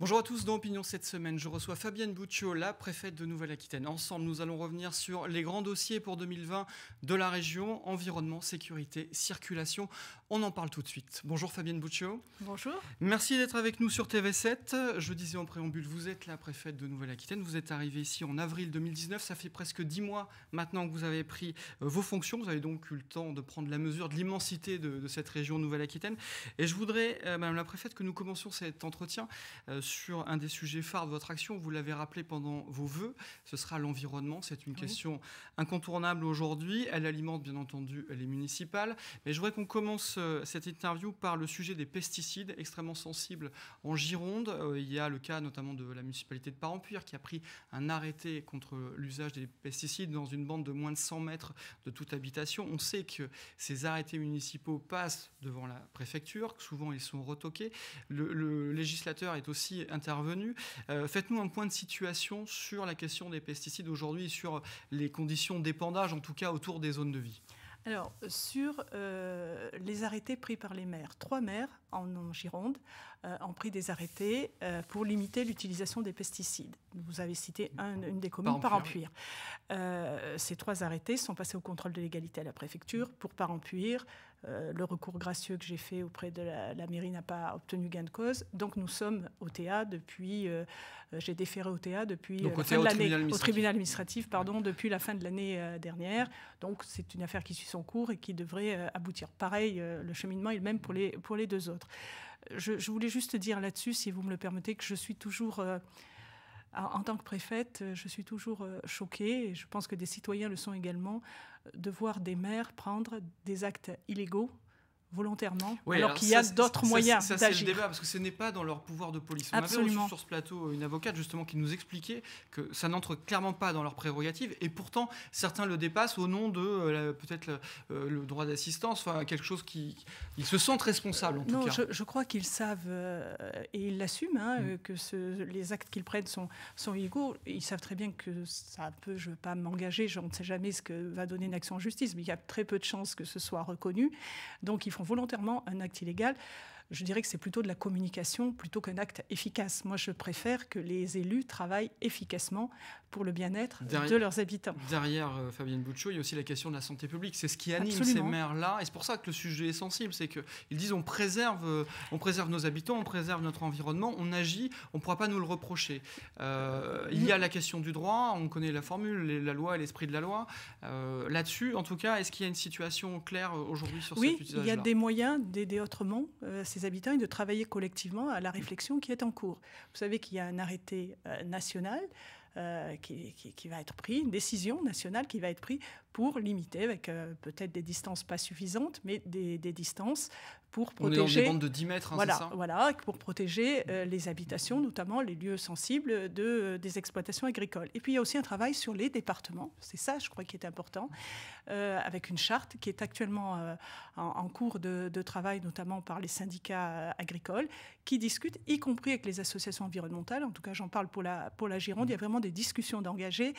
Bonjour à tous, dans Opinion cette semaine, je reçois Fabienne Buccio, la préfète de Nouvelle-Aquitaine. Ensemble, nous allons revenir sur les grands dossiers pour 2020 de la région, environnement, sécurité, circulation. On en parle tout de suite. Bonjour Fabienne Buccio. Bonjour. Merci d'être avec nous sur TV7. Je disais en préambule, vous êtes la préfète de Nouvelle-Aquitaine. Vous êtes arrivée ici en avril 2019. Ça fait presque dix mois maintenant que vous avez pris euh, vos fonctions. Vous avez donc eu le temps de prendre la mesure de l'immensité de, cette région Nouvelle-Aquitaine. Et je voudrais, euh, Madame la préfète, que nous commencions cet entretien. Euh, sur un des sujets phares de votre action. Vous l'avez rappelé pendant vos voeux, ce sera l'environnement. C'est une question incontournable aujourd'hui. Elle alimente bien entendu les municipales. Mais je voudrais qu'on commence euh, cette interview par le sujet des pesticides, extrêmement sensibles en Gironde. Euh, il y a le cas notamment de la municipalité de Parampuire qui a pris un arrêté contre l'usage des pesticides dans une bande de moins de 100 mètres de toute habitation. On sait que ces arrêtés municipaux passent devant la préfecture, que souvent ils sont retoqués. le législateur est aussi intervenu. Euh, faites-nous un point de situation sur la question des pesticides aujourd'hui, sur les conditions d'épandage, en tout cas autour des zones de vie. Alors, sur euh, les arrêtés pris par les maires, trois maires en, Gironde euh, ont pris des arrêtés pour limiter l'utilisation des pesticides. Vous avez cité une des communes, Parampuire. Parampuire. ces trois arrêtés sont passés au contrôle de légalité à la préfecture pour Parampuire, euh, le recours gracieux que j'ai fait auprès de la, mairie n'a pas obtenu gain de cause. Donc nous sommes au TA depuis, euh, euh, j'ai déféré au TA depuis la au fin de l'année, au tribunal administratif, pardon, depuis la fin de l'année dernière. Donc c'est une affaire qui suit son cours et qui devrait aboutir. Pareil, le cheminement est le même pour les, pour les deux autres. Je, je voulais juste dire là-dessus, si vous me le permettez, que je suis toujours... En tant que préfète, je suis toujours choquée, et je pense que des citoyens le sont également, de voir des maires prendre des actes illégaux volontairement, alors, qu'il y a d'autres moyens Ça, c'est le débat, parce que ce n'est pas dans leur pouvoir de police. Absolument. On avait sur ce plateau euh, une avocate, justement, qui nous expliquait que ça n'entre clairement pas dans leurs prérogatives, et pourtant, certains le dépassent au nom de euh, peut-être euh, le, droit d'assistance, enfin, quelque chose qui... Ils se sentent responsables, en tout cas. Je, je crois qu'ils savent, et ils l'assument, hein, mm. que ce, les actes qu'ils prennent sont, sont illégaux. Ils savent très bien que ça peut, je ne veux pas m'engager, je ne sais jamais ce que va donner une action en justice, mais il y a très peu de chances que ce soit reconnu. Donc, il faut volontairement un acte illégal je dirais que c'est plutôt de la communication plutôt qu'un acte efficace. Moi, je préfère que les élus travaillent efficacement pour le bien-être de leurs habitants. Derrière euh, Fabienne Bouchot, il y a aussi la question de la santé publique. C'est ce qui anime ces maires-là. Et c'est pour ça que le sujet est sensible. C'est qu'ils disent on préserve, euh, on préserve nos habitants, on préserve notre environnement, on agit, on ne pourra pas nous le reprocher. Euh, il y a la question du droit, on connaît la formule, la loi et l'esprit de la loi. Là-dessus, en tout cas, est-ce qu'il y a une situation claire aujourd'hui sur oui, là Oui, il y a des moyens d'aider autrement habitants et de travailler collectivement à la réflexion qui est en cours. Vous savez qu'il y a un arrêté euh, national euh, qui, va être pris, une décision nationale qui va être prise pour limiter, avec euh, peut-être des distances pas suffisantes, mais des distances pour protéger. de 10 mètres, hein, voilà, ça voilà, pour protéger euh, les habitations, notamment les lieux sensibles de, euh, des exploitations agricoles. Et puis il y a aussi un travail sur les départements. C'est ça, je crois, qui est important, euh, avec une charte qui est actuellement en, cours de, travail, notamment par les syndicats agricoles, qui discutent, y compris avec les associations environnementales. En tout cas, j'en parle pour la pour la Gironde. Il y a vraiment des discussions d'engager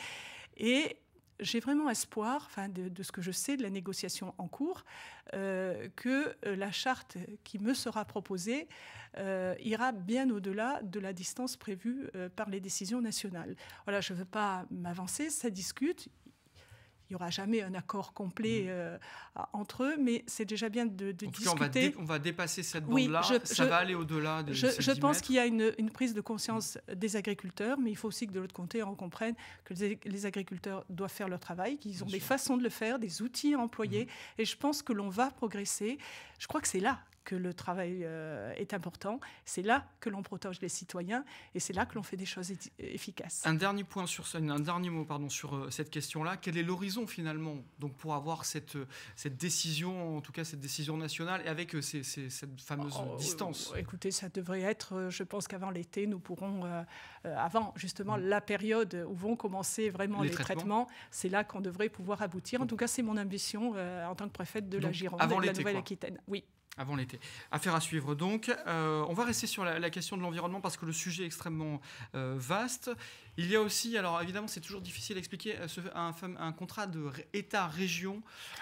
et j'ai vraiment espoir, enfin de, ce que je sais de la négociation en cours, euh, que euh, la charte qui me sera proposée euh, ira bien au-delà de la distance prévue par les décisions nationales. Voilà, je ne veux pas m'avancer, ça discute, il n'y aura jamais un accord complet mm. euh, entre eux, mais c'est déjà bien de, de discuter. on, va va, dépasser cette bande-là. ça va aller au-delà. De je, je pense qu'il y a une, prise de conscience des agriculteurs, mais il faut aussi que de l'autre côté, on comprenne que les, agriculteurs doivent faire leur travail, qu'ils ont des façons de le faire, des outils à employer, mm. et je pense que l'on va progresser. Je crois que c'est là que le travail euh, est important. C'est là que l'on protège les citoyens et c'est là que l'on fait des choses efficaces. Un dernier point sur un dernier mot pardon sur euh, cette question-là. Quel est l'horizon finalement donc pour avoir cette euh, cette décision en tout cas cette décision nationale et avec cette fameuse oh, distance. écoutez, ça devrait être, je pense qu'avant l'été nous pourrons avant justement mm. la période où vont commencer vraiment les, traitements. c'est là qu'on devrait pouvoir aboutir. En mm. tout cas, c'est mon ambition en tant que préfète de la Gironde Avant de la Nouvelle-Aquitaine. Oui. Avant l'été. Affaire à suivre donc. Euh, on va rester sur la, question de l'environnement parce que le sujet est extrêmement euh, vaste. Il y a aussi, alors évidemment, c'est toujours difficile à expliquer euh, un, contrat de État-région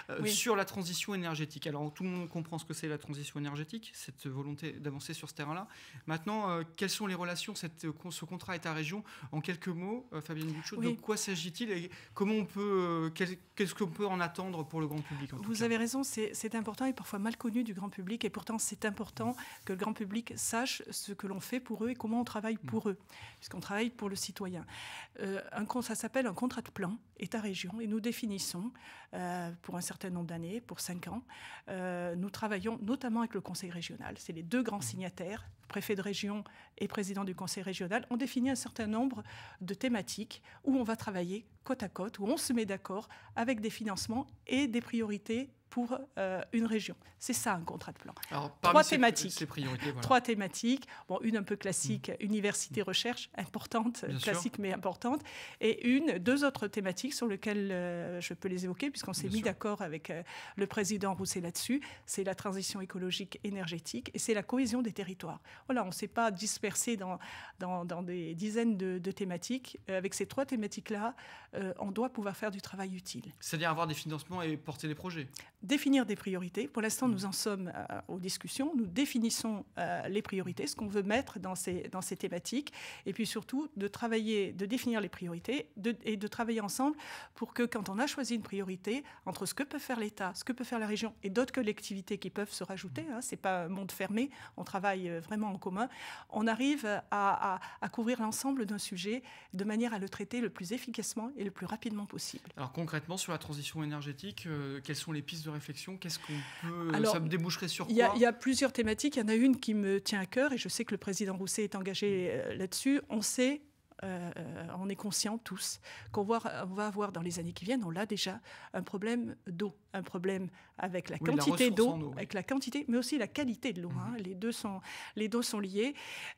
euh, sur la transition énergétique. Alors tout le monde comprend ce que c'est la transition énergétique, cette volonté d'avancer sur ce terrain-là. Maintenant, euh, quelles sont les relations, ce contrat État-région En quelques mots, Fabienne Bouchot, de quoi s'agit-il et comment on peut, qu'est-ce qu'on peut en attendre pour le grand public Vous avez raison, c'est important et parfois mal connu du grand public, et pourtant c'est important que le grand public sache ce que l'on fait pour eux et comment on travaille mmh. pour eux, puisqu'on travaille pour le citoyen. Hein. Euh, un, ça s'appelle un contrat de plan État-région et nous définissons euh, pour un certain nombre d'années, pour cinq ans, euh, nous travaillons notamment avec le Conseil régional. C'est les deux grands mmh. signataires, préfet de région et président du Conseil régional. On définit un certain nombre de thématiques où on va travailler côte à côte, où on se met d'accord avec des financements et des priorités pour euh, une région. C'est ça un contrat de plan. Alors, Trois thématiques. voilà. Trois thématiques. Bon, une un peu classique, mmh. université-recherche, importante, classique mais importante, et une, deux autres thématiques sur lesquelles euh, je peux les évoquer puisqu'on s'est mis d'accord avec euh, le président Rousset là-dessus. C'est la transition écologique énergétique et c'est la cohésion des territoires. Voilà, on ne s'est pas dispersé dans, dans, des dizaines de, thématiques. avec ces trois thématiques-là, on doit pouvoir faire du travail utile. C'est-à-dire avoir des financements et porter des projets définir des priorités. Pour l'instant, mm. nous en sommes euh, aux discussions. Nous définissons euh, les priorités, ce qu'on veut mettre dans ces, dans ces thématiques, et puis surtout de travailler, de définir les priorités et de travailler ensemble pour que quand on a choisi une priorité, entre ce que peut faire l'État, ce que peut faire la région et d'autres collectivités qui peuvent se rajouter, hein, c'est pas un monde fermé, on travaille euh, vraiment en commun, on arrive à, couvrir l'ensemble d'un sujet de manière à le traiter le plus efficacement et le plus rapidement possible. Alors concrètement, sur la transition énergétique, quelles sont les pistes de réflexion Qu'est-ce qu'on peut. Euh, ça me déboucherait sur quoi Il y, a plusieurs thématiques. Il y en a une qui me tient à cœur et je sais que le président Rousset est engagé mm. euh, là-dessus. On sait euh, on est conscient tous qu'on va, va, avoir dans les années qui viennent, on l'a déjà, un problème d'eau un problème avec la quantité d'eau, avec la quantité, mais aussi la qualité de l'eau. Mhm. Hein. Les, deux sont, les sont liés.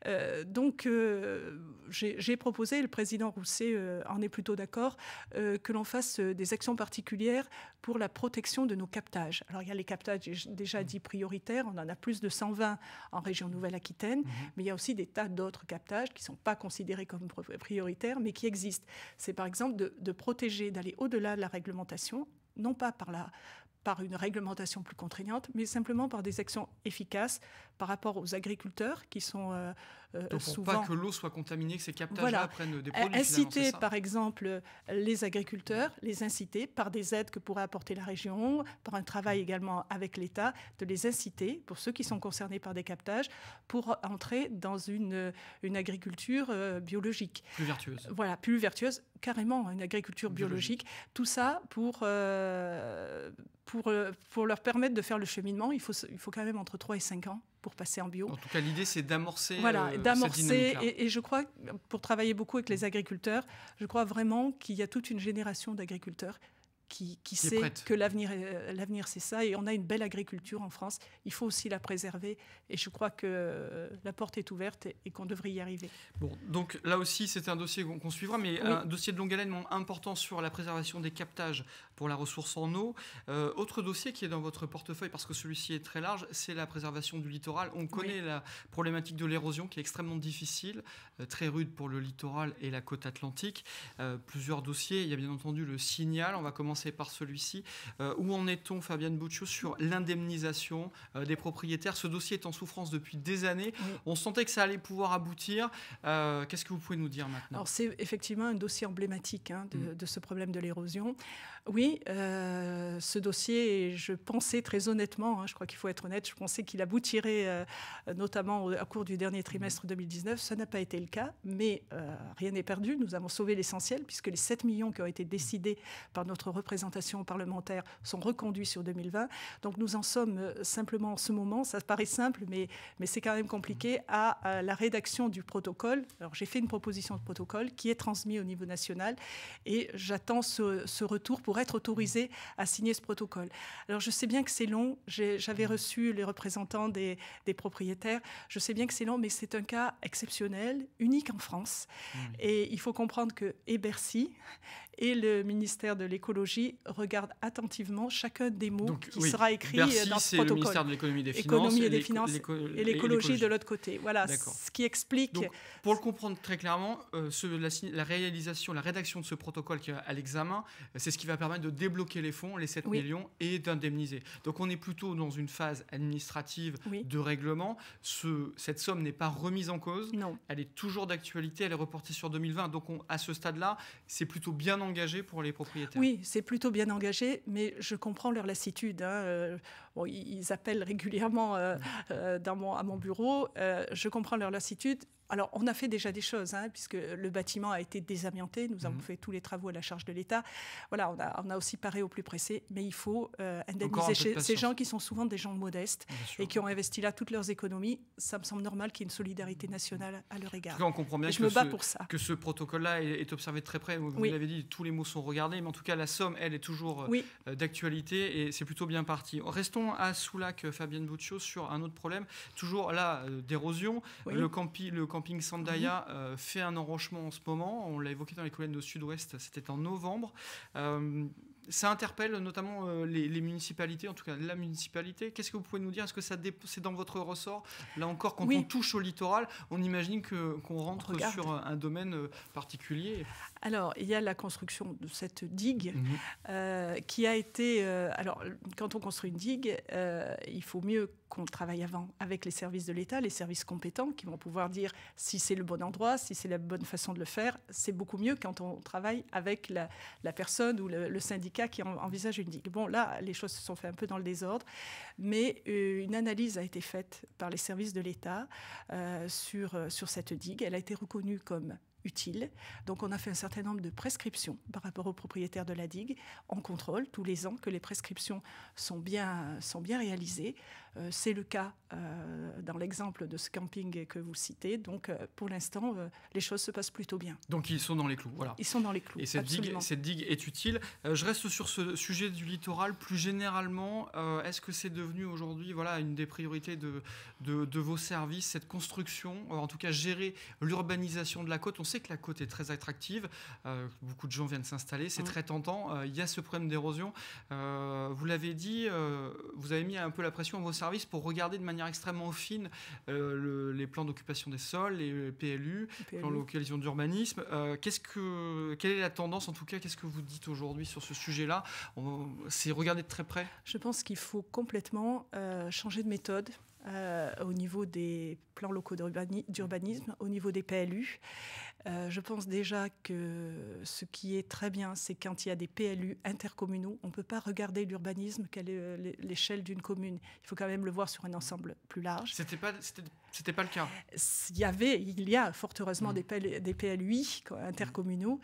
Euh, donc, euh, j'ai proposé, le président Rousset euh, en est plutôt d'accord, que l'on fasse des actions particulières pour la protection de nos captages. Alors, il y a les captages déjà mhm. dits prioritaires, on en a plus de 120 en région Nouvelle-Aquitaine, mhm. mais il y a aussi des tas d'autres captages qui ne sont pas considérés comme prioritaires, mais qui existent. C'est par exemple de, de protéger, d'aller au-delà de la réglementation non pas par la par une réglementation plus contraignante, mais simplement par des actions efficaces par rapport aux agriculteurs qui sont euh, euh, Donc souvent... Pour pas que l'eau soit contaminée, que ces captages-là prennent des produits. Inciter par exemple les agriculteurs, les inciter par des aides que pourrait apporter la région, par un travail également avec l'État, de les inciter, pour ceux qui sont concernés par des captages, pour entrer dans une, une agriculture euh, biologique. Plus vertueuse. Voilà, plus vertueuse, carrément, une agriculture biologique. Tout ça pour... Euh, pour, leur permettre de faire le cheminement, il faut, quand même entre 3 et 5 ans pour passer en bio. En tout cas, l'idée, c'est d'amorcer. Voilà, euh, d'amorcer. Et, et, je crois, pour travailler beaucoup avec les agriculteurs, je crois vraiment qu'il y a toute une génération d'agriculteurs qui, sait que l'avenir, euh, l'avenir c'est ça. Et on a une belle agriculture en France. Il faut aussi la préserver. Et je crois que euh, la porte est ouverte et, qu'on devrait y arriver. Bon, donc là aussi, c'est un dossier qu'on suivra, mais euh, un dossier de longue haleine important sur la préservation des captages pour la ressource en eau. autre dossier qui est dans votre portefeuille, parce que celui-ci est très large, c'est la préservation du littoral. On connaît la problématique de l'érosion qui est extrêmement difficile, très rude pour le littoral et la côte atlantique. plusieurs dossiers. Il y a bien entendu le signal. On va commencer par celui-ci. Euh, où en est-on, Fabienne Bouchot, sur l'indemnisation euh, des propriétaires Ce dossier est en souffrance depuis des années. On sentait que ça allait pouvoir aboutir. Euh, qu'est-ce que vous pouvez nous dire maintenant Alors, c'est effectivement un dossier emblématique hein, mm. de, ce problème de l'érosion. Oui, ce dossier, je pensais très honnêtement, hein, je crois qu'il faut être honnête, je pensais qu'il aboutirait notamment au, cours du dernier trimestre 2019. Mm. Ça n'a pas été le cas, mais rien n'est perdu. Nous avons sauvé l'essentiel puisque les 7 millions qui ont été décidés par notre présentations parlementaires sont reconduits sur 2020. Donc nous en sommes euh, simplement en ce moment, ça paraît simple, mais, mais c'est quand même compliqué, à, la rédaction du protocole. Alors j'ai fait une proposition de protocole qui est transmise au niveau national et j'attends ce, retour pour être autorisé à signer ce protocole. Alors je sais bien que c'est long, j'avais reçu les représentants des, propriétaires, je sais bien que c'est long, mais c'est un cas exceptionnel, unique en France. Mmh. Et il faut comprendre que et Bercy et le ministère de l'écologie regarde attentivement chacun des mots qui sera écrit euh, dans ce protocole. c'est Le ministère de l'économie des finances, et, des finances et l'écologie de l'autre côté. Voilà ce qui explique. pour le comprendre très clairement, euh, la, réalisation, la rédaction de ce protocole qui est à l'examen, euh, c'est ce qui va permettre de débloquer les fonds, les 7 millions, et d'indemniser. Donc on est plutôt dans une phase administrative de règlement. Ce, cette somme n'est pas remise en cause. Non. Elle est toujours d'actualité. Elle est reportée sur 2020. Donc on, à ce stade-là, c'est plutôt bien engagé pour les propriétaires. Oui, c'est plutôt bien engagé, mais je comprends leur lassitude. Hein, euh, ils appellent régulièrement euh, euh, à mon bureau. je comprends leur lassitude alors, on a fait déjà des choses, hein, puisque le bâtiment a été désamianté. Nous avons mhm. fait tous les travaux à la charge de l'État. Voilà, on a, on a, aussi paré au plus pressé, mais il faut euh, indemniser ces gens qui sont souvent des gens modestes et qui ont investi là toutes leurs économies. Ça me semble normal qu'il y ait une solidarité nationale à leur égard. Cas, on comprend bien je que me bats pour ça. Que ce protocole-là est, observé de très près. Vous, l'avez dit, tous les mots sont regardés, mais en tout cas, la somme, elle, est toujours euh, d'actualité et c'est plutôt bien parti. Restons à Soulac, euh, Fabienne Buccio, sur un autre problème, toujours là, d'érosion. Le, campi, camping Sandaya mhm. euh, fait un enrochement en ce moment. On l'a évoqué dans les colonnes de Sud-Ouest, c'était en novembre. Euh, ça interpelle notamment euh, les, municipalités, en tout cas la municipalité. Qu'est-ce que vous pouvez nous dire Est-ce que ça c'est dans votre ressort Là encore, quand on touche au littoral, on imagine qu'on rentre sur un domaine particulier. Alors, il y a la construction de cette digue mhm. euh, qui a été. Euh, alors, quand on construit une digue, euh, il faut mieux qu'on travaille avant avec les services de l'État, les services compétents qui vont pouvoir dire si c'est le bon endroit, si c'est la bonne façon de le faire. C'est beaucoup mieux quand on travaille avec la, personne ou le, syndicat qui envisage une digue. Bon, là, les choses se sont fait un peu dans le désordre, mais une analyse a été faite par les services de l'État sur, sur cette digue. Elle a été reconnue comme utile. Donc on a fait un certain nombre de prescriptions par rapport aux propriétaires de la digue. en contrôle tous les ans que les prescriptions sont bien, sont bien réalisées. Euh, c'est le cas euh, dans l'exemple de ce camping que vous citez. Donc, euh, pour l'instant, les choses se passent plutôt bien. Donc, ils sont dans les clous. Voilà. Ils sont dans les clous. Et cette, digue, cette digue, est utile. je reste sur ce sujet du littoral. Plus généralement, est-ce que c'est devenu aujourd'hui voilà, une des priorités de, vos services, cette construction, en tout cas gérer l'urbanisation de la côte On sait que la côte est très attractive. beaucoup de gens viennent s'installer. C'est mm. très tentant. Il y a ce problème d'érosion. vous l'avez dit, vous avez mis un peu la pression en service pour regarder de manière extrêmement fine euh, les plans d'occupation des sols, les PLU, les plans de localisation d'urbanisme. Euh, qu'est-ce que, quelle est la tendance en tout cas Qu'est-ce que vous dites aujourd'hui sur ce sujet-là C'est regarder de très près Je pense qu'il faut complètement euh, changer de méthode. Euh, au niveau des plans locaux d'urbanisme, au niveau des PLU. Euh, je pense déjà que ce qui est très bien, c'est quand il y a des PLU intercommunaux, on ne peut pas regarder l'urbanisme est euh, l'échelle d'une commune. Il faut quand même le voir sur un ensemble plus large. C'était pas, c'était, pas le cas. Il y avait, il y a fort heureusement mm. des, PLU, intercommunaux,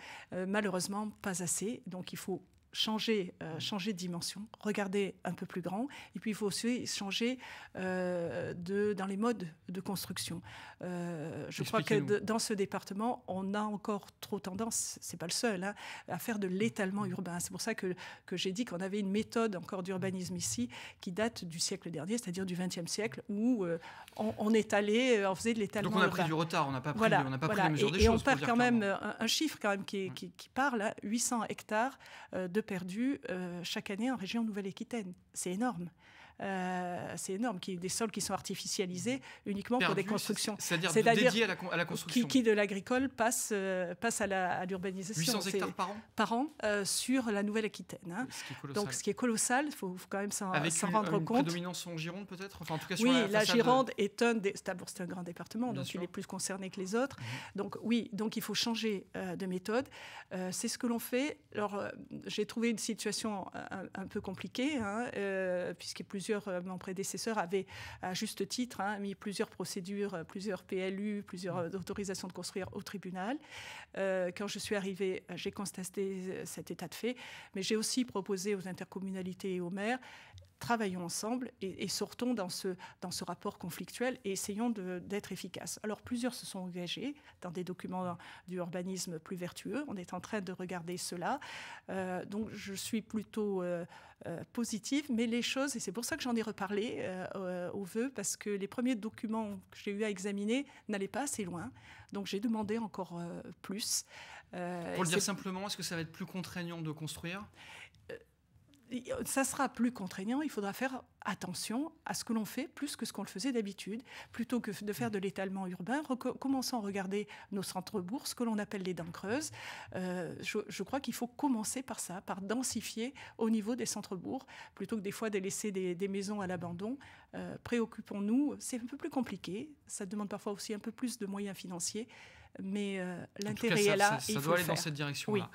malheureusement pas assez. Donc il faut changer, euh, mm. changer de dimension, regarder un peu plus grand. Et puis, il faut aussi changer euh, de, dans les modes de construction. Euh, je crois que dans ce département, on a encore trop tendance, c'est pas le seul, hein, à faire de l'étalement mm. urbain. C'est pour ça que, que j'ai dit qu'on avait une méthode encore d'urbanisme ici qui date du siècle dernier, c'est-à-dire du XXe siècle, où on, on, étalait, on faisait de l'étalement urbain. Donc, on a pris du retard, on n'a pas pris, la on pas pris des choses. Et on perd quand même un, chiffre quand même qui, mm. qui, parle, 800 hein, hectares de perdu euh, chaque année en région Nouvelle-Aquitaine. C'est énorme. Euh, c'est énorme, qui, des sols qui sont artificialisés uniquement pour des constructions. C'est-à-dire dédiés à la, construction. Qui, qui de l'agricole passe, euh, passe à l'urbanisation. 800 hectares par an euh, sur la Nouvelle-Aquitaine. Hein. Donc ce qui est colossal, il faut, quand même s'en rendre compte. Avec prédominance en Gironde peut-être enfin, en tout cas, Oui, la, Gironde est un, des, C'est un grand département, donc il est plus concerné que les autres. Mhm. Donc oui, donc il faut changer de méthode. c'est ce que l'on fait. Alors j'ai trouvé une situation un, peu compliquée, hein, puisqu'il y a plusieurs euh, mon prédécesseur avait à juste titre hein, mis plusieurs procédures, euh, plusieurs PLU, plusieurs euh, autorisations de construire au tribunal. quand je suis arrivée, j'ai constaté cet état de fait, mais j'ai aussi proposé aux intercommunalités et aux maires travaillons ensemble et, sortons dans ce, dans ce rapport conflictuel et essayons d'être efficaces. Alors plusieurs se sont engagés dans des documents du urbanisme plus vertueux. On est en train de regarder cela. Euh, donc je suis plutôt euh, euh, positive, mais les choses, et c'est pour ça que j'en ai reparlé au vœu, parce que les premiers documents que j'ai eu à examiner n'allaient pas assez loin. Donc j'ai demandé encore plus. Pour le dire simplement, est-ce que ça va être plus contraignant de construire ça sera plus contraignant, il faudra faire attention à ce que l'on fait plus que ce qu'on le faisait d'habitude. Plutôt que de faire de l'étalement urbain, commençons à regarder nos centres ce que l'on appelle les dents creuses. Euh, je, crois qu'il faut commencer par ça, par densifier au niveau des centres-bourgs, plutôt que des fois de laisser des, maisons à l'abandon. Euh, préoccupons-nous, c'est un peu plus compliqué, ça demande parfois aussi un peu plus de moyens financiers mais euh, l'intérêt est là. Ça, doit aller dans cette direction-là.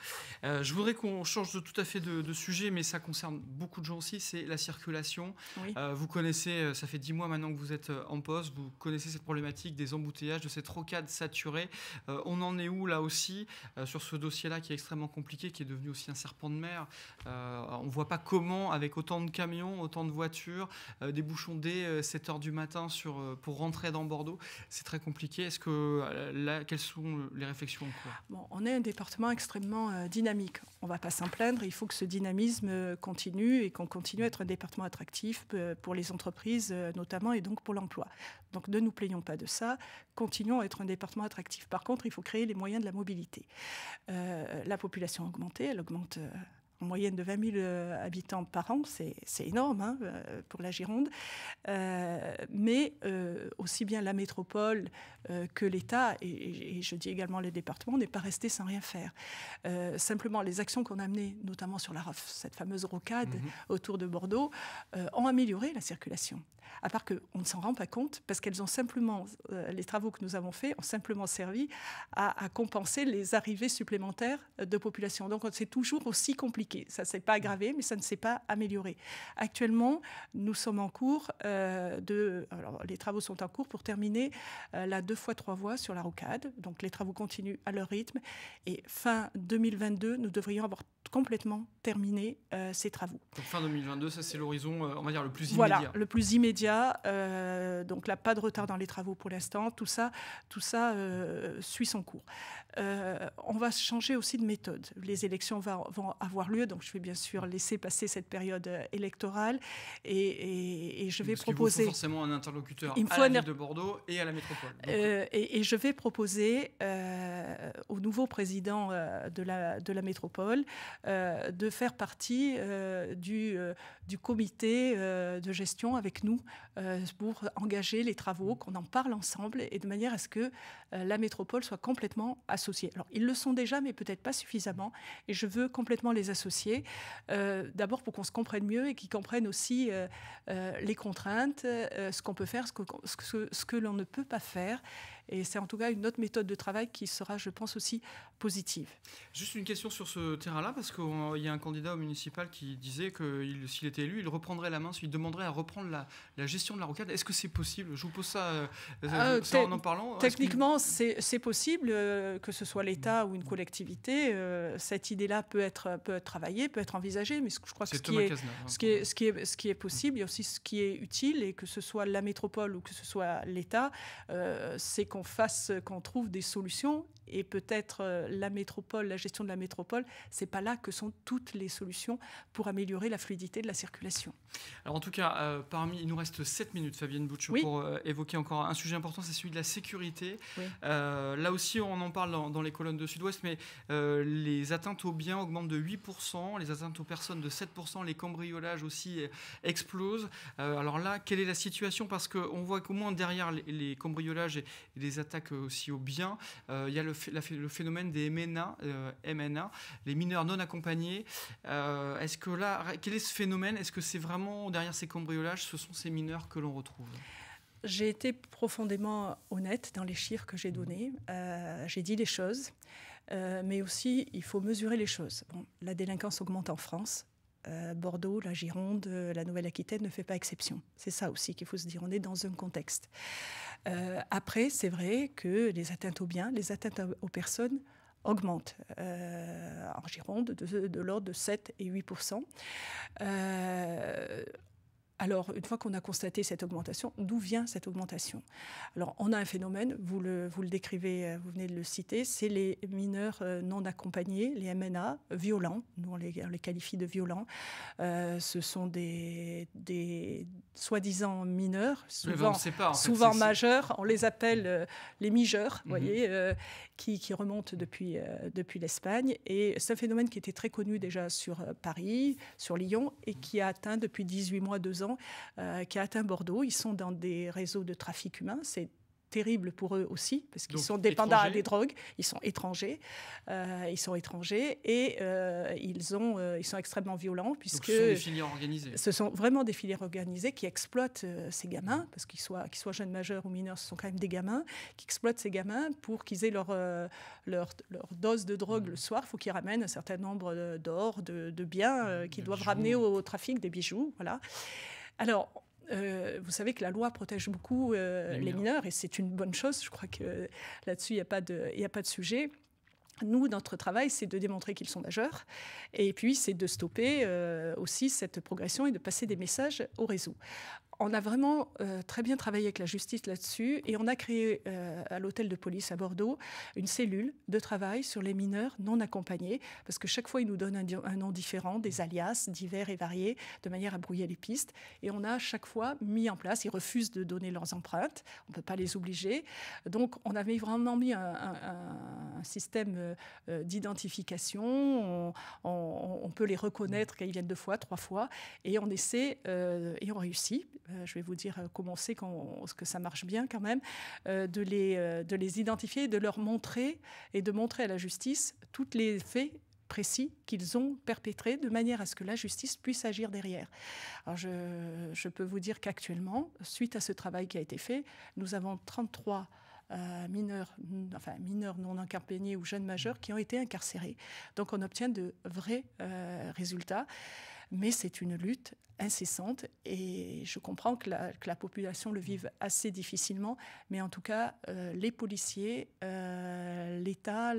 Euh, je voudrais qu'on change de, tout à fait de, sujet, mais ça concerne beaucoup de gens aussi, c'est la circulation. Euh, vous connaissez, ça fait dix mois maintenant que vous êtes en poste, vous connaissez cette problématique des embouteillages, de cette rocade saturée. on en est où là aussi sur ce dossier-là qui est extrêmement compliqué, qui est devenu aussi un serpent de mer On ne voit pas comment, avec autant de camions, autant de voitures, des bouchons dès 7 h du matin sur, pour rentrer dans Bordeaux, c'est très compliqué. Est-ce que là, sont euh, les réflexions On est un département extrêmement euh, dynamique. On ne va pas s'en plaindre. Il faut que ce dynamisme euh, continue et qu'on continue à être un département attractif pour les entreprises notamment et donc pour l'emploi. Donc ne nous plaignons pas de ça. Continuons à être un département attractif. Par contre, il faut créer les moyens de la mobilité. la population a augmenté, elle augmente moyenne de 20 000 euh, habitants par an, c'est énorme hein, euh, pour la Gironde, euh, mais aussi bien la métropole que l'État, et, je dis également les départements, n'est pas resté sans rien faire. simplement, les actions qu'on a menées, notamment sur la cette fameuse rocade mhm. autour de Bordeaux, ont amélioré la circulation. À part qu'on ne s'en rend pas compte, parce qu'elles ont simplement, les travaux que nous avons faits ont simplement servi à compenser les arrivées supplémentaires de population. Donc c'est toujours aussi compliqué ça ne s'est pas aggravé, mais ça ne s'est pas amélioré. Actuellement, nous sommes en cours euh, de. Alors, les travaux sont en cours pour terminer euh, la deux fois trois voies sur la rocade. Donc, les travaux continuent à leur rythme. Et fin 2022, nous devrions avoir complètement terminé euh, ces travaux. fin 2022, ça, c'est l'horizon, on va dire, le plus immédiat. Voilà, le plus immédiat. donc, là, pas de retard dans les travaux pour l'instant. Tout ça, tout ça suit son cours. on va changer aussi de méthode. Les élections vont avoir lieu donc, je vais bien sûr laisser passer cette période euh, électorale et, je vais proposer. forcément un interlocuteur à la ville de Bordeaux et à la métropole. Euh, et, je vais proposer euh, au nouveau président de, la, de la métropole de faire partie du, du comité de gestion avec nous pour engager les travaux, mm. qu'on en parle ensemble et de manière à ce que la métropole soit complètement associée. Alors, ils le sont déjà, mais peut-être pas suffisamment. Et je veux complètement les associer euh, d'abord pour qu'on se comprenne mieux et qu'ils comprennent aussi euh, euh, les contraintes, ce qu'on peut faire, ce que l'on ne peut pas faire, et c'est en tout cas une autre méthode de travail qui sera, je pense, aussi positive. Juste une question sur ce terrain-là, parce qu'il y a un candidat au municipal qui disait que s'il était élu, il reprendrait la main, il demanderait à reprendre la, gestion de la rocade. Est-ce que c'est possible Je vous pose ça, euh, euh, ah, en en parlant. Techniquement, c'est possible, euh, que ce soit l'État ou une collectivité. cette idée-là peut être, peut être travaillée, peut être envisagée, mais je crois que ce qui, est, possible, il y a aussi ce qui est utile, et que ce soit la métropole ou que ce soit l'État, c'est qu'on fasse, qu'on trouve des solutions et peut-être euh, la métropole, la gestion de la métropole, c'est pas là que sont toutes les solutions pour améliorer la fluidité de la circulation. Alors en tout cas, euh, parmi, il nous reste 7 minutes, Fabienne Butcher pour euh, évoquer encore un sujet important, c'est celui de la sécurité. là aussi, on en parle dans, les colonnes de Sud-Ouest, mais les atteintes aux biens augmentent de 8%, les atteintes aux personnes de 7%, les cambriolages aussi explosent. alors là, quelle est la situation Parce qu'on voit qu'au moins derrière les, cambriolages et, et les attaques aussi aux biens, il y a le le phénomène des MNA, euh, les mineurs non accompagnés. Euh, est-ce que là, quel est ce phénomène Est-ce que c'est vraiment derrière ces cambriolages, ce sont ces mineurs que l'on retrouve j'ai été profondément honnête dans les chiffres que j'ai mmh. donnés. Euh, j'ai dit les choses, mais aussi il faut mesurer les choses. la délinquance augmente en France, euh, Bordeaux, la Gironde, euh, la Nouvelle-Aquitaine ne fait pas exception. C'est ça aussi qu'il faut se dire, on est dans un contexte. Euh, après, c'est vrai que les atteintes aux biens, les atteintes aux personnes augmentent en Gironde de, de l'ordre de 7 et 8 alors, une fois qu'on a constaté cette augmentation, d'où vient cette augmentation Alors, on a un phénomène, vous le, vous le décrivez, euh, vous venez de le citer, c'est les mineurs euh, non accompagnés, les MNA, violents, nous on les, on les qualifie de violents. Euh, ce sont des, des soi-disant mineurs, souvent, majeurs, on les appelle les migeurs, mhm. voyez, qui, qui, remontent depuis, depuis l'Espagne. Et c'est un phénomène qui était très connu déjà sur Paris, sur Lyon, et qui a atteint depuis 18 mois, 2 ans, euh, qui a atteint Bordeaux. Ils sont dans des réseaux de trafic humain. C'est terrible pour eux aussi, parce qu'ils sont dépendants à des drogues, ils sont étrangers, euh, ils sont étrangers et euh, ils, ont, euh, ils sont extrêmement violents puisque ce sont des filières organisées. Ce sont vraiment des filières organisées qui exploitent ces gamins, parce qu'ils soient, qu'ils soient jeunes majeurs ou mineurs, ce sont quand même des gamins qui exploitent ces gamins pour qu'ils aient leur, leur, leur, dose de drogue le mmh. soir. faut qu'ils ramènent un certain nombre d'or, de, biens mmh, qu'ils doivent ramener au, au trafic des bijoux, voilà. Alors, euh, vous savez que la loi protège beaucoup euh, les, mineurs. et c'est une bonne chose. Je crois que là-dessus, il n'y a, pas de, sujet. Nous, notre travail, c'est de démontrer qu'ils sont majeurs et puis c'est de stopper euh, aussi cette progression et de passer des messages au réseau on a vraiment euh, très bien travaillé avec la justice là-dessus et on a créé euh, à l'hôtel de police à Bordeaux une cellule de travail sur les mineurs non accompagnés parce que chaque fois ils nous donnent un, nom différent, des alias divers et variés de manière à brouiller les pistes et on a chaque fois mis en place, ils refusent de donner leurs empreintes, on ne peut pas les obliger donc on avait vraiment mis un, système euh, d'identification, on, on, peut les reconnaître quand ils viennent deux fois, trois fois et on essaie et on réussit euh, je vais vous dire euh, comment c'est, que ça marche bien quand même, euh, de, les, de les identifier, de leur montrer et de montrer à la justice toutes les faits précis qu'ils ont perpétrés de manière à ce que la justice puisse agir derrière. Alors je, je peux vous dire qu'actuellement, suite à ce travail qui a été fait, nous avons 33 mineurs, enfin mineurs non accompagnés ou jeunes majeurs qui ont été incarcérés. Donc on obtient de vrais résultats. Mais c'est une lutte incessante et je comprends que la, population le vive assez difficilement, mais en tout cas, euh, les policiers, euh, l'État,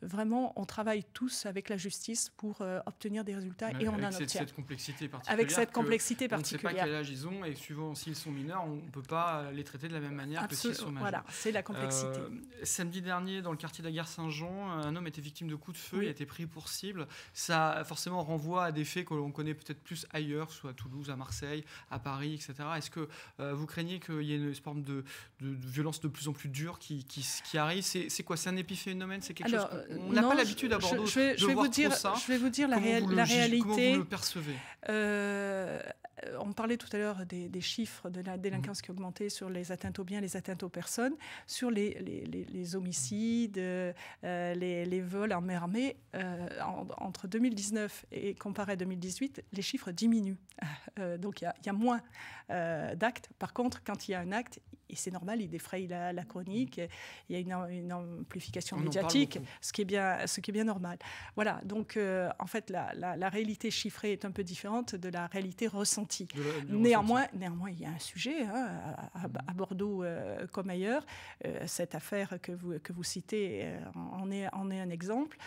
vraiment, on travaille tous avec la justice pour euh, obtenir des résultats et on en obtient. Avec cette complexité particulière. Avec cette complexité particulière. On ne sait pas quel âge ils ont et suivant s'ils sont mineurs, on ne peut pas les traiter de la même manière que s'ils sont majeurs. Voilà, c'est la complexité. samedi dernier, dans le quartier de la gare Saint-Jean, un homme était victime de coups de feu, et il a été pris pour cible. Ça forcément renvoie à des fait que l'on connaît peut-être plus ailleurs, soit à Toulouse, à Marseille, à Paris, etc. Est-ce que euh, vous craignez qu'il y ait une forme de, violence de plus en plus dure qui, arrive C'est quoi C'est un épiphénomène C'est quelque chose qu'on euh, n'a pas l'habitude à Bordeaux je, vais vous dire, ça. Je vais vous dire la, la réalité. Comment vous le percevez euh, euh, on parlait tout à l'heure des, chiffres de la délinquance mm. qui augmentait sur les atteintes aux biens, les atteintes aux personnes, sur les, homicides, euh, les, vols en mer armée. Euh, entre 2019 et comparé à 2018, les chiffres diminuent. donc il y, a moins d'actes. Par contre, quand il y a un acte, et c'est normal, il défraye la, la chronique, il y a une, amplification médiatique, ce qui, est bien, ce qui est bien normal. Voilà, donc euh, en fait, la, réalité chiffrée est un peu différente de la réalité ressentie. néanmoins, néanmoins, il y a un sujet hein, à, Bordeaux euh, comme ailleurs. Euh, cette affaire que vous, que vous citez en, est, en est un exemple.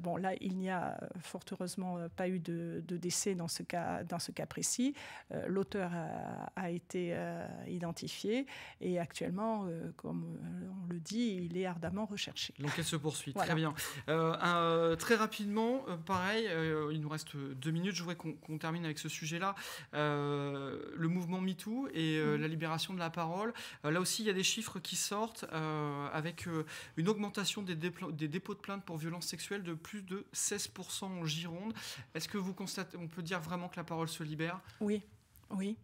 bon, là, il n'y a fort heureusement pas eu de, décès dans ce cas, dans ce cas précis. L'auteur a, été identifié. Et actuellement, euh, comme euh, on le dit, il est ardemment recherché. Donc elle se poursuit. Très bien. Euh, très rapidement, pareil, il nous reste deux minutes. Je voudrais qu'on termine avec ce sujet-là. le mouvement MeToo et mm. la libération de la parole. là aussi, il y a des chiffres qui sortent avec une augmentation des, des dépôts de plaintes pour violences sexuelles de plus de 16% en Gironde. Est-ce que vous constatez, on peut dire vraiment que la parole se libère Oui, oui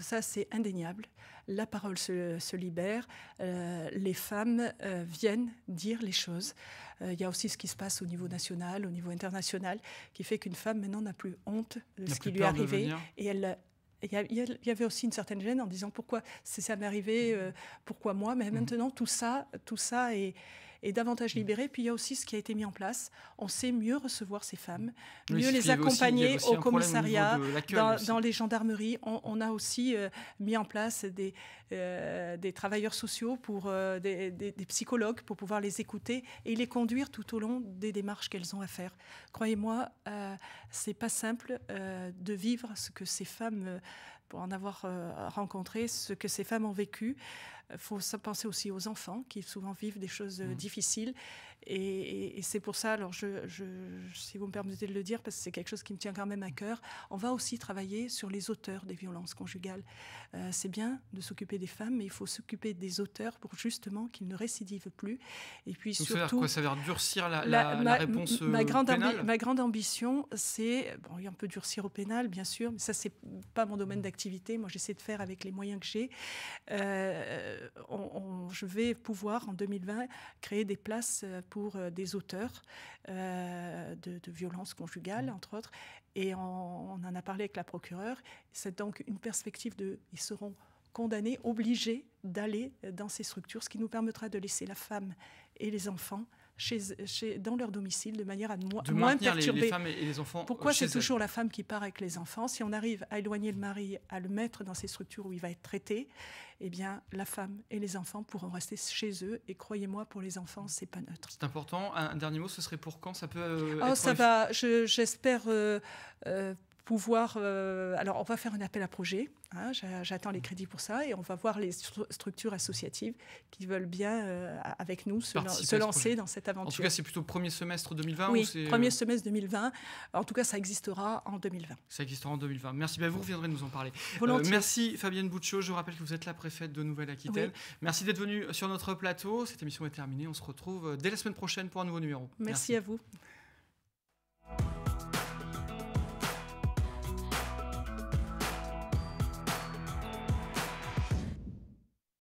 ça c'est indéniable. La parole se, libère, euh, les femmes euh, viennent dire les choses. Euh, il y a aussi ce qui se passe au niveau national, au niveau international, qui fait qu'une femme maintenant n'a plus honte de ce qui lui est arrivé et elle, il y, avait aussi une certaine gêne en disant pourquoi ça m'est arrivé, pourquoi moi, mais mmh. maintenant tout ça, tout ça est, est davantage mm. libérées. Puis il y a aussi ce qui a été mis en place. On sait mieux recevoir ces femmes, mieux les accompagner au commissariat, dans, les gendarmeries. On, a aussi euh, mis en place des, euh, des travailleurs sociaux, pour, euh, des, des, psychologues pour pouvoir les écouter et les conduire tout au long des démarches qu'elles ont à faire. Croyez-moi, c'est pas simple de vivre ce que ces femmes pour en avoir euh, rencontré ce que ces femmes ont vécu. Il faut penser aussi aux enfants qui souvent vivent des choses euh, mmh. difficiles. Et, c'est pour ça, alors je, si vous me permettez de le dire, parce que c'est quelque chose qui me tient quand même à cœur, on va aussi travailler sur les auteurs des violences conjugales. Euh, c'est bien de s'occuper des femmes, mais il faut s'occuper des auteurs pour justement qu'ils ne récidivent plus. Et puis surtout, quoi, ça veut dire durcir la, réponse euh, ma grande, pénale ma grande ambition, c'est bon, un peut durcir au pénal, bien sûr, mais ça c'est pas mon domaine d'activité. Moi, j'essaie de faire avec les moyens que j'ai. Euh, je vais pouvoir en 2020 créer des places pour pour euh, des auteurs euh, de, violences conjugales, entre autres. Et on, en a parlé avec la procureure. C'est donc une perspective de... Ils seront condamnés, obligés d'aller euh, dans ces structures, ce qui nous permettra de laisser la femme et les enfants chez, chez, dans leur domicile de manière à moins perturber. Les, femmes et les enfants Pourquoi c'est toujours la femme qui part avec les enfants Si on arrive à éloigner le mari, à le mettre dans ces structures où il va être traité, eh bien, la femme et les enfants pourront rester chez eux. Et croyez-moi, pour les enfants, c'est pas neutre. C'est important. Un dernier mot, ce serait pour quand Ça peut. Euh, oh, ça va. J'espère. Euh, euh, pouvoir. alors, on va faire un appel à projet Hein, j'attends les crédits pour ça et on va voir les structures associatives qui veulent bien, euh, avec nous, se, lancer dans cette aventure. En tout cas, c'est plutôt premier semestre 2020 Oui, premier euh, semestre 2020. En tout cas, ça existera en 2020. Ça existera en 2020. Merci. Bah, vous reviendrez nous en parler. Euh, merci Fabienne Bouchot. Je rappelle que vous êtes la préfète de Nouvelle-Aquitaine. Merci d'être venue sur notre plateau. Cette émission est terminée. On se retrouve dès la semaine prochaine pour un nouveau numéro. merci. à vous.